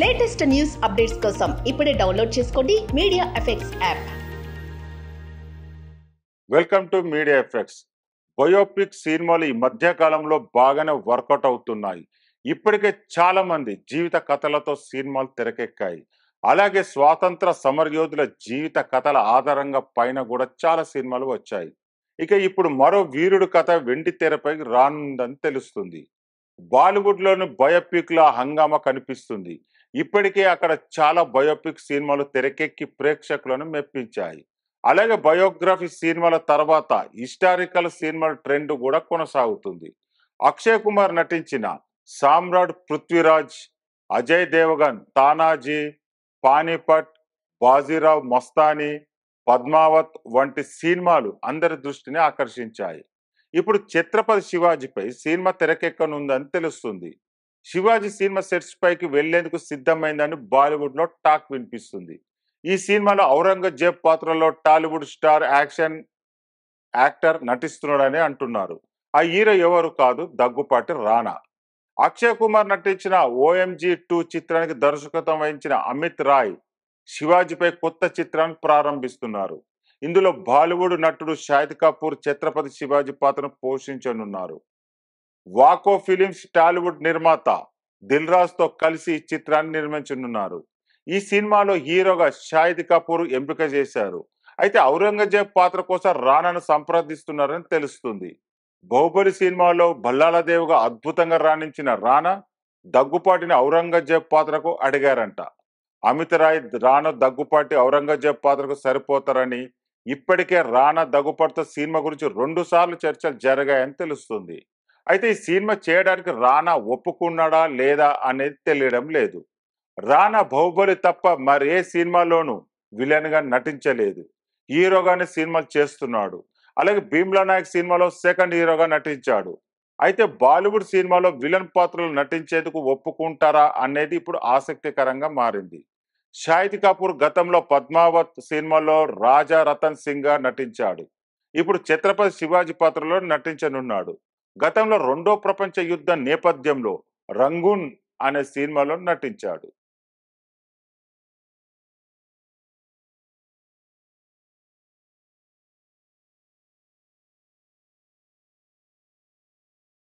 latest news updates కోసం ఇప్పుడే download చేసుకోండి media effects app welcome to media effects biopic సినిమాలు ఈ మధ్య కాలంలో బాగానే వర్కౌట్ అవుతున్నాయి ఇప్పటికే చాలా మంది జీవిత కథలతో సినిమాలు తెరకెక్కాయి అలాగే స్వాతంత్ర సమరయోధుల జీవిత కథల ఆధారంగా పైన కూడా చాలా సినిమాలు వచ్చాయి ఇక ఇప్పుడు మరో వీరుడు కథ వెండి తెరపై రానుందని తెలుస్తుంది బాలీవుడ్లోని బయోపిక్ల హంగామా కనిపిస్తుంది ఇప్పటికే అక్కడ చాలా బయోపిక్ సినిమాలు తెరకెక్కి ప్రేక్షకులను మెప్పించాయి అలాగే బయోగ్రఫీ సినిమాల తర్వాత హిస్టారికల్ సినిమాల ట్రెండ్ కూడా కొనసాగుతుంది అక్షయ్ కుమార్ నటించిన సామ్రాట్ పృథ్వీరాజ్ అజయ్ దేవగన్ తానాజీ పానీపట్ బాజీరావ్ మస్తానీ పద్మావత్ వంటి సినిమాలు అందరి దృష్టిని ఆకర్షించాయి ఇప్పుడు ఛత్రపతి శివాజీపై సినిమా తెరకెక్కనుందని తెలుస్తుంది శివాజీ సినిమా సెట్స్ పైకి వెళ్లేందుకు సిద్ధమైందని బాలీవుడ్ లో టాక్ వినిపిస్తుంది ఈ సినిమాలో ఔరంగజేబ్ పాత్రలో టాలీవుడ్ స్టార్ యాక్షన్ యాక్టర్ నటిస్తున్నాడని అంటున్నారు ఆ హీరో ఎవరు కాదు దగ్గుపాటి రానా అక్షయ్ కుమార్ నటించిన ఓఎంజీ టూ చిత్రానికి దర్శకత్వం వహించిన అమిత్ రాయ్ శివాజీపై కొత్త చిత్రాన్ని ప్రారంభిస్తున్నారు ఇందులో బాలీవుడ్ నటుడు షాహిద్ కపూర్ ఛత్రపతి శివాజీ పాత్రను పోషించనున్నారు వాకో ఫిలిమ్స్ టాలీవుడ్ నిర్మాత దిల్ తో కలిసి ఈ చిత్రాన్ని నిర్మించనున్నారు ఈ సినిమాలో హీరోగా షాహిద్ కపూర్ ఎంపిక చేశారు అయితే ఔరంగజేబ్ పాత్ర కోసం రాణను సంప్రదిస్తున్నారని తెలుస్తుంది బహుబలి సినిమాలో దేవుగా అద్భుతంగా రాణించిన రానా దగ్గుపాటిని ఔరంగజేబ్ పాత్రకు అడిగారంట అమిత్ రాయ్ రానా దగ్గుపాటి ఔరంగజేబ్ పాత్రకు సరిపోతారని ఇప్పటికే రానా దగ్గుపాటితో సినిమా గురించి రెండుసార్లు చర్చలు జరిగాయని తెలుస్తుంది అయితే ఈ సినిమా చేయడానికి రానా ఒప్పుకున్నాడా లేదా అనేది తెలియడం లేదు రానా బాహుబలి తప్ప మరే సినిమాలోనూ విలన్గా నటించలేదు హీరోగానే సినిమాలు చేస్తున్నాడు అలాగే భీమ్లా నాయక్ సినిమాలో సెకండ్ హీరోగా నటించాడు అయితే బాలీవుడ్ సినిమాలో విలన్ పాత్రలు నటించేందుకు ఒప్పుకుంటారా అనేది ఇప్పుడు ఆసక్తికరంగా మారింది షాహిద్ కపూర్ గతంలో పద్మావత్ సినిమాలో రాజా రతన్ సింగ్ గా నటించాడు ఇప్పుడు ఛత్రపతి శివాజీ పాత్రలో నటించనున్నాడు గతంలో రెండో ప్రపంచ యుద్ధ నేపథ్యంలో రంగున్ అనే సినిమాలో నటించాడు